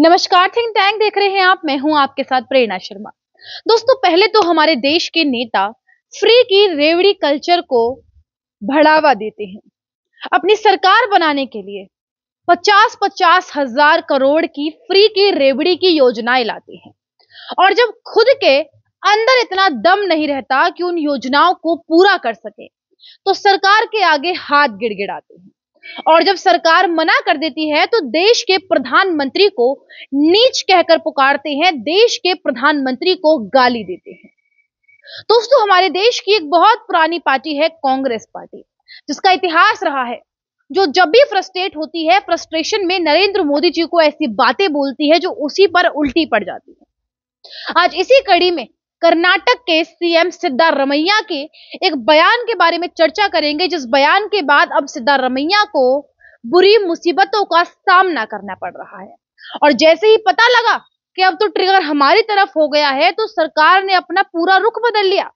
नमस्कार think tank देख रहे हैं आप मैं हूं आपके साथ प्रेरणा शर्मा दोस्तों पहले तो हमारे देश के नेता फ्री की रेवड़ी कल्चर को बढ़ावा देते हैं अपनी सरकार बनाने के लिए पचास पचास हजार करोड़ की फ्री की रेवड़ी की योजनाएं लाते हैं और जब खुद के अंदर इतना दम नहीं रहता कि उन योजनाओं को पूरा कर सके तो सरकार के आगे हाथ गिड़गिड़ाते हैं और जब सरकार मना कर देती है तो देश के प्रधानमंत्री को नीच कहकर पुकारते हैं देश के प्रधानमंत्री को गाली देते हैं दोस्तों हमारे देश की एक बहुत पुरानी पार्टी है कांग्रेस पार्टी जिसका इतिहास रहा है जो जब भी फ्रस्ट्रेट होती है फ्रस्ट्रेशन में नरेंद्र मोदी जी को ऐसी बातें बोलती है जो उसी पर उल्टी पड़ जाती है आज इसी कड़ी में कर्नाटक के सीएम सिद्धारमैया के एक बयान के बारे में चर्चा करेंगे जिस बयान के बाद अब सिद्धारमैया को बुरी मुसीबतों का सामना करना पड़ रहा है और जैसे ही पता लगा कि अब तो ट्रिगर हमारी तरफ हो गया है तो सरकार ने अपना पूरा रुख बदल लिया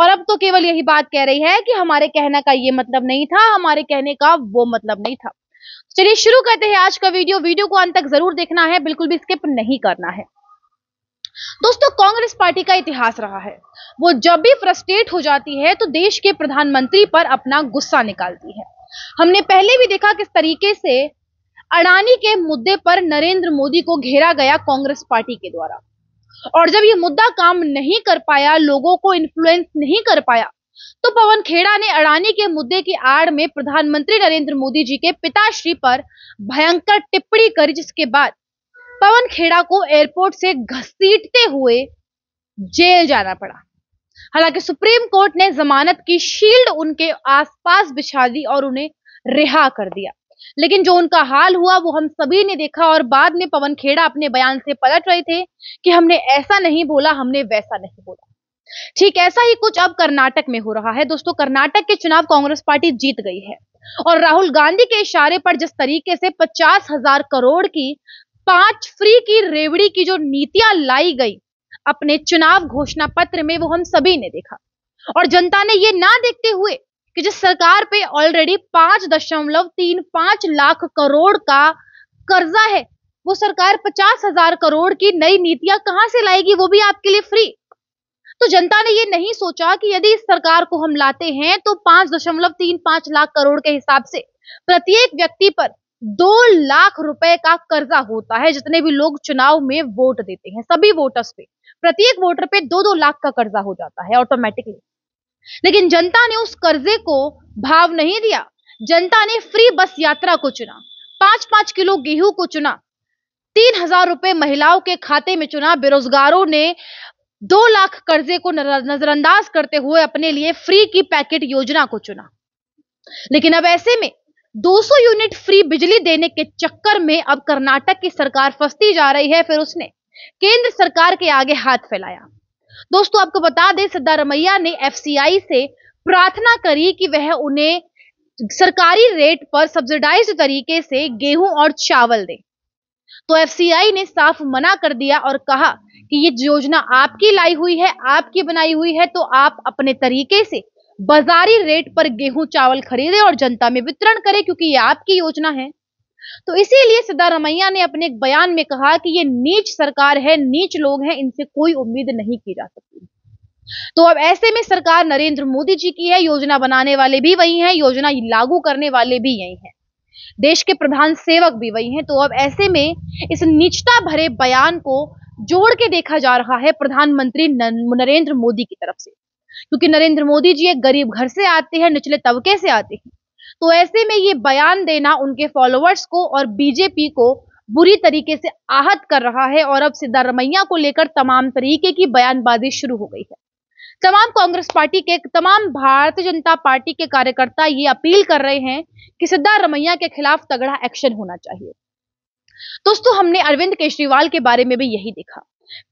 और अब तो केवल यही बात कह रही है कि हमारे कहने का ये मतलब नहीं था हमारे कहने का वो मतलब नहीं था चलिए शुरू करते हैं आज का वीडियो वीडियो को अंत तक जरूर देखना है बिल्कुल भी स्किप नहीं करना है तो कांग्रेस पार्टी का इतिहास रहा है वो जब भी फ्रस्ट्रेट हो जाती है तो देश के प्रधानमंत्री पर अपना गुस्सा निकालती है हमने पहले भी देखा किस तरीके से अडानी के मुद्दे पर नरेंद्र मोदी को घेरा गया कांग्रेस पार्टी के द्वारा और जब ये मुद्दा काम नहीं कर पाया लोगों को इन्फ्लुएंस नहीं कर पाया तो पवन खेड़ा ने अडानी के मुद्दे की आड़ में प्रधानमंत्री नरेंद्र मोदी जी के पिताश्री पर भयंकर टिप्पणी करी जिसके बाद पवन खेड़ा को एयरपोर्ट से घसीटते हुए जेल जाना पड़ा हालांकि सुप्रीम कोर्ट ने जमानत की शील्ड उनके आसपास बिछा दी और उन्हें रिहा कर दिया लेकिन जो उनका हाल हुआ वो हम सभी ने देखा और बाद में पवन खेड़ा अपने बयान से पलट रहे थे कि हमने ऐसा नहीं बोला हमने वैसा नहीं बोला ठीक ऐसा ही कुछ अब कर्नाटक में हो रहा है दोस्तों कर्नाटक के चुनाव कांग्रेस पार्टी जीत गई है और राहुल गांधी के इशारे पर जिस तरीके से पचास हजार करोड़ की पांच फ्री की रेवड़ी की जो नीतियां लाई गई अपने चुनाव घोषणा पत्र में वो हम सभी ने देखा और जनता ने ये ना देखते हुए कि जिस सरकार पे ऑलरेडी पांच दशमलव तीन पांच लाख करोड़ का कर्जा है वो सरकार पचास हजार करोड़ की नई नीतियां कहां से लाएगी वो भी आपके लिए फ्री तो जनता ने ये नहीं सोचा कि यदि इस सरकार को हम लाते हैं तो पांच दशमलव तीन पांच लाख करोड़ के हिसाब से प्रत्येक व्यक्ति पर दो लाख रुपए का कर्जा होता है जितने भी लोग चुनाव में वोट देते हैं सभी वोटर्स पे प्रत्येक वोटर पे दो दो लाख का कर्जा हो जाता है ऑटोमेटिकली लेकिन जनता ने उस कर्जे को भाव नहीं दिया जनता ने फ्री बस यात्रा को चुना पांच पांच किलो गेहूं को चुना तीन हजार रुपए महिलाओं के खाते में चुना बेरोजगारों ने दो लाख कर्जे को नजरअंदाज करते हुए अपने लिए फ्री की पैकेट योजना को चुना लेकिन अब ऐसे में 200 यूनिट फ्री बिजली देने के चक्कर में अब कर्नाटक की सरकार फंसती जा रही है फिर उसने केंद्र सरकार के आगे हाथ फैलाया दोस्तों आपको बता दें सिद्धारमैया ने एफसीआई से प्रार्थना करी कि वह उन्हें सरकारी रेट पर सब्सिडाइज तरीके से गेहूं और चावल दे तो एफसीआई ने साफ मना कर दिया और कहा कि ये योजना आपकी लाई हुई है आपकी बनाई हुई है तो आप अपने तरीके से बाजारी रेट पर गेहूं चावल खरीदे और जनता में वितरण करे क्योंकि ये आपकी योजना है तो इसीलिए सिद्धारमैया ने अपने एक बयान में कहा कि ये नीच सरकार है नीच लोग हैं इनसे कोई उम्मीद नहीं की जा सकती तो अब ऐसे में सरकार नरेंद्र मोदी जी की है योजना बनाने वाले भी वही हैं योजना लागू करने वाले भी यही हैं देश के प्रधान सेवक भी वही हैं तो अब ऐसे में इस निचता भरे बयान को जोड़ के देखा जा रहा है प्रधानमंत्री नरेंद्र मोदी की तरफ से क्योंकि नरेंद्र मोदी जी एक गरीब घर से आते हैं निचले तबके से आते हैं तो ऐसे में ये बयान देना उनके फॉलोअर्स को और बीजेपी को बुरी तरीके से आहत कर रहा है और अब सिद्धारमैया को लेकर तमाम तरीके की बयानबाजी शुरू हो गई है तमाम कांग्रेस पार्टी के तमाम भारतीय जनता पार्टी के कार्यकर्ता ये अपील कर रहे हैं कि सिद्धारमैया के खिलाफ तगड़ा एक्शन होना चाहिए दोस्तों हमने अरविंद केजरीवाल के बारे में भी यही देखा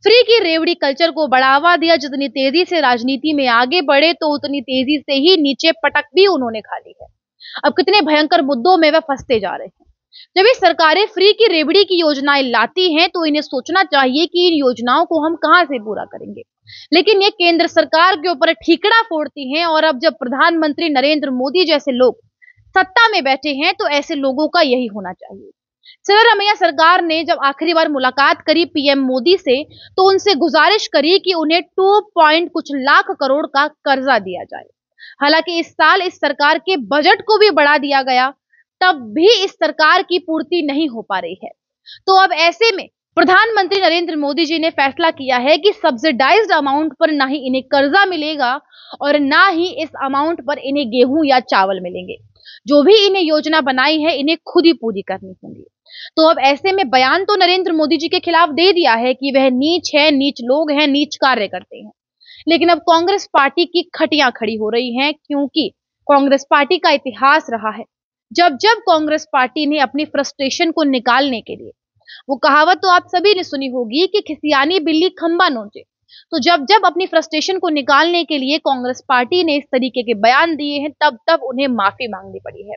फ्री की रेवड़ी कल्चर को बढ़ावा दिया जितनी तेजी से राजनीति में आगे बढ़े तो उतनी तेजी से ही नीचे पटक भी उन्होंने खा ली है अब कितने भयंकर मुद्दों में वह फंसते जा रहे हैं जब ये सरकारें फ्री की रेवड़ी की योजनाएं लाती हैं तो इन्हें सोचना चाहिए कि इन योजनाओं को हम कहां से पूरा करेंगे लेकिन ये केंद्र सरकार के ऊपर ठीकड़ा फोड़ती हैं और अब जब प्रधानमंत्री नरेंद्र मोदी जैसे लोग सत्ता में बैठे हैं तो ऐसे लोगों का यही होना चाहिए सिद्धारमैया सरकार ने जब आखिरी बार मुलाकात करी पीएम मोदी से तो उनसे गुजारिश करी कि उन्हें टू पॉइंट कुछ लाख करोड़ का कर्जा दिया जाए हालांकि इस साल इस सरकार के बजट को भी बढ़ा दिया गया तब भी इस सरकार की पूर्ति नहीं हो पा रही है तो अब ऐसे में प्रधानमंत्री नरेंद्र मोदी जी ने फैसला किया है कि सब्सिडाइज अमाउंट पर ना ही इन्हें कर्जा मिलेगा और ना ही इस अमाउंट पर इन्हें गेहूं या चावल मिलेंगे जो भी इन्हें योजना बनाई है इन्हें खुद ही पूरी करनी होगी तो अब ऐसे में बयान तो नरेंद्र मोदी जी के खिलाफ दे दिया है कि वह नीच है नीच लोग हैं नीच कार्य करते हैं लेकिन अब कांग्रेस पार्टी की खटियां खड़ी हो रही हैं क्योंकि कांग्रेस पार्टी का इतिहास रहा है जब जब कांग्रेस पार्टी ने अपनी फ्रस्ट्रेशन को निकालने के लिए वो कहावत तो आप सभी ने सुनी होगी कि खिसियानी बिल्ली खंबा नोचे तो जब जब अपनी फ्रस्ट्रेशन को निकालने के लिए कांग्रेस पार्टी ने इस तरीके के बयान दिए हैं तब तब उन्हें माफी मांगनी पड़ी है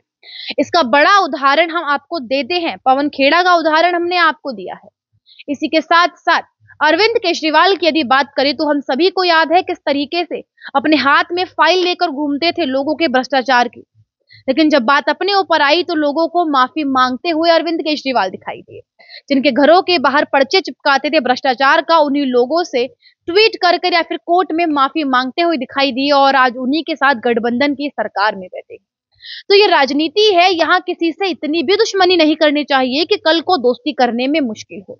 इसका बड़ा उदाहरण हम आपको देते हैं पवन खेड़ा का उदाहरण हमने आपको दिया है इसी के साथ साथ अरविंद केजरीवाल की यदि बात करें तो हम सभी को याद है किस तरीके से अपने हाथ में फाइल लेकर घूमते थे लोगों के भ्रष्टाचार की लेकिन जब बात अपने ऊपर आई तो लोगों को माफी मांगते हुए अरविंद केजरीवाल दिखाई दिए जिनके घरों के बाहर पर्चे चिपकाते थे भ्रष्टाचार का उन्हीं लोगों से ट्वीट कर कर या फिर कोर्ट में माफी मांगते हुए दिखाई दिए और आज उन्हीं के साथ गठबंधन की सरकार में बैठे तो ये राजनीति है यहाँ किसी से इतनी भी दुश्मनी नहीं करनी चाहिए कि कल को दोस्ती करने में मुश्किल हो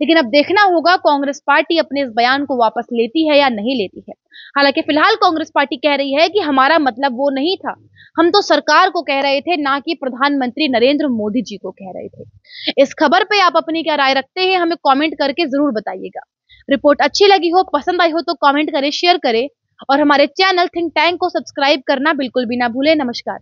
लेकिन अब देखना होगा कांग्रेस पार्टी अपने इस बयान को वापस लेती है या नहीं लेती है हालांकि फिलहाल कांग्रेस पार्टी कह रही है कि हमारा मतलब वो नहीं था हम तो सरकार को कह रहे थे ना कि प्रधानमंत्री नरेंद्र मोदी जी को कह रहे थे इस खबर पे आप अपनी क्या राय रखते हैं हमें कमेंट करके जरूर बताइएगा रिपोर्ट अच्छी लगी हो पसंद आई हो तो कमेंट करें शेयर करें और हमारे चैनल थिंक टैंक को सब्सक्राइब करना बिल्कुल भी ना भूले नमस्कार